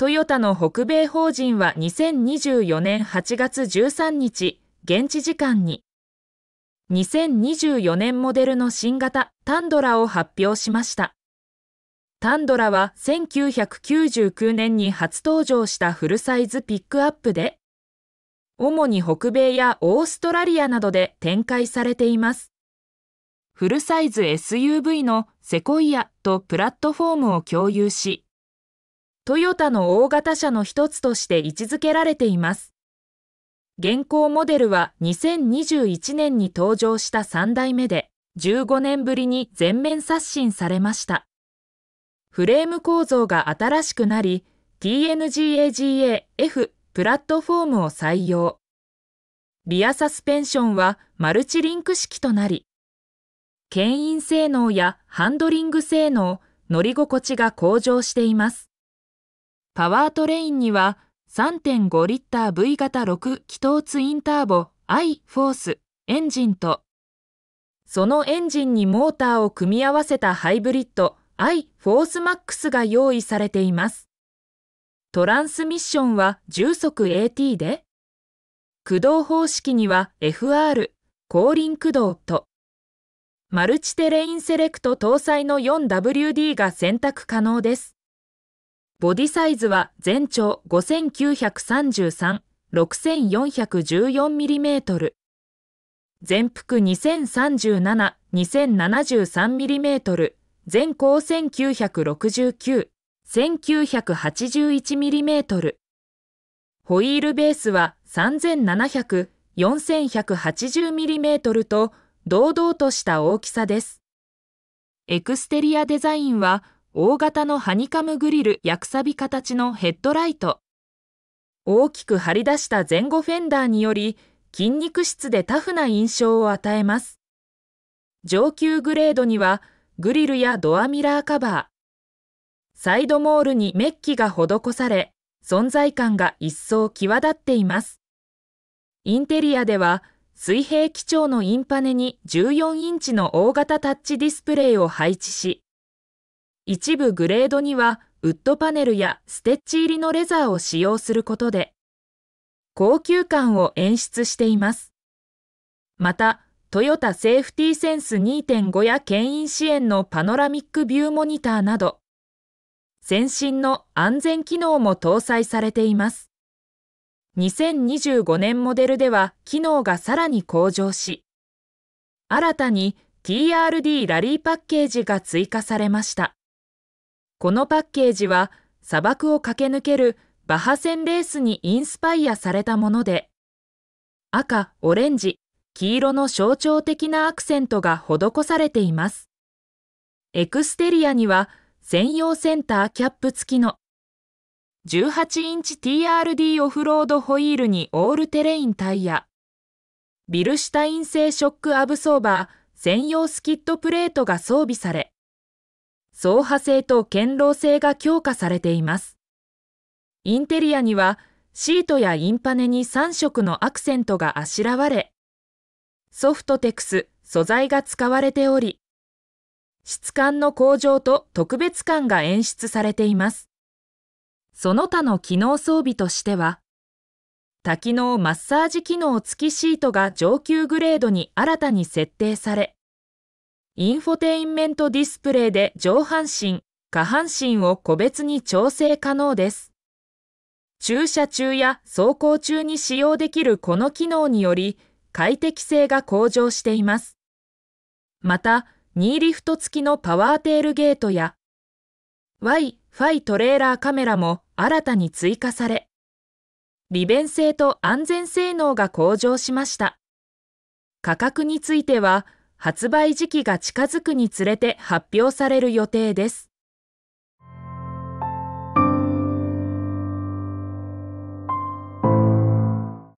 トヨタの北米法人は2024年8月13日、現地時間に、2024年モデルの新型タンドラを発表しました。タンドラは1999年に初登場したフルサイズピックアップで、主に北米やオーストラリアなどで展開されています。フルサイズ SUV のセコイアとプラットフォームを共有し、トヨタの大型車の一つとして位置づけられています。現行モデルは2021年に登場した3代目で、15年ぶりに全面刷新されました。フレーム構造が新しくなり、TNGAGA-F プラットフォームを採用。リアサスペンションはマルチリンク式となり、牽引性能やハンドリング性能、乗り心地が向上しています。パワートレインには3.5リッター V 型6気筒ツインターボ i フォースエンジンとそのエンジンにモーターを組み合わせたハイブリッド i フォースマックスが用意されています。トランスミッションは重速 AT で、駆動方式には FR、後輪駆動と、マルチテレインセレクト搭載の 4WD が選択可能です。ボディサイズは全長5933、6414mm。全幅2037、2073mm。全高1969、1981mm。ホイールベースは3700、4180mm と堂々とした大きさです。エクステリアデザインは大型のハニカムグリル薬サビ形のヘッドライト大きく張り出した前後フェンダーにより筋肉質でタフな印象を与えます上級グレードにはグリルやドアミラーカバーサイドモールにメッキが施され存在感が一層際立っていますインテリアでは水平基調のインパネに14インチの大型タッチディスプレイを配置し一部グレードにはウッドパネルやステッチ入りのレザーを使用することで、高級感を演出しています。また、トヨタセーフティーセンス2.5や牽引支援のパノラミックビューモニターなど、先進の安全機能も搭載されています。2025年モデルでは機能がさらに向上し、新たに TRD ラリーパッケージが追加されました。このパッケージは砂漠を駆け抜けるバハセンレースにインスパイアされたもので、赤、オレンジ、黄色の象徴的なアクセントが施されています。エクステリアには専用センターキャップ付きの18インチ TRD オフロードホイールにオールテレインタイヤ、ビルシュタイン製ショックアブソーバー専用スキットプレートが装備され、走派性と堅牢性が強化されています。インテリアにはシートやインパネに3色のアクセントがあしらわれ、ソフトテクス、素材が使われており、質感の向上と特別感が演出されています。その他の機能装備としては、多機能マッサージ機能付きシートが上級グレードに新たに設定され、インフォテインメントディスプレイで上半身、下半身を個別に調整可能です。駐車中や走行中に使用できるこの機能により、快適性が向上しています。また、2リフト付きのパワーテールゲートや、Y、f ァ i トレーラーカメラも新たに追加され、利便性と安全性能が向上しました。価格については、発売時期が近づくにつれて発表される予定です。